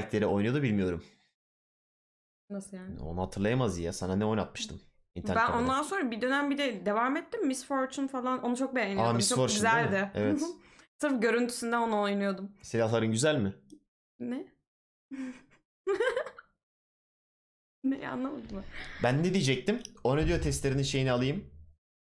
karakteri oynuyordu bilmiyorum. Nasıl yani? Onu hatırlayamaz ya. Sana ne oynatmıştım? İnternet ben kamerası. ondan sonra bir dönem bir de devam ettim. Miss Fortune falan onu çok beğeniyordum. Aa, Miss çok Fortune, güzeldi. Evet. Sırf görüntüsünden onu oynuyordum. Silahların güzel mi? Ne? ne anlamadım. Ben ne diyecektim? Onu diyor testlerinin şeyini alayım.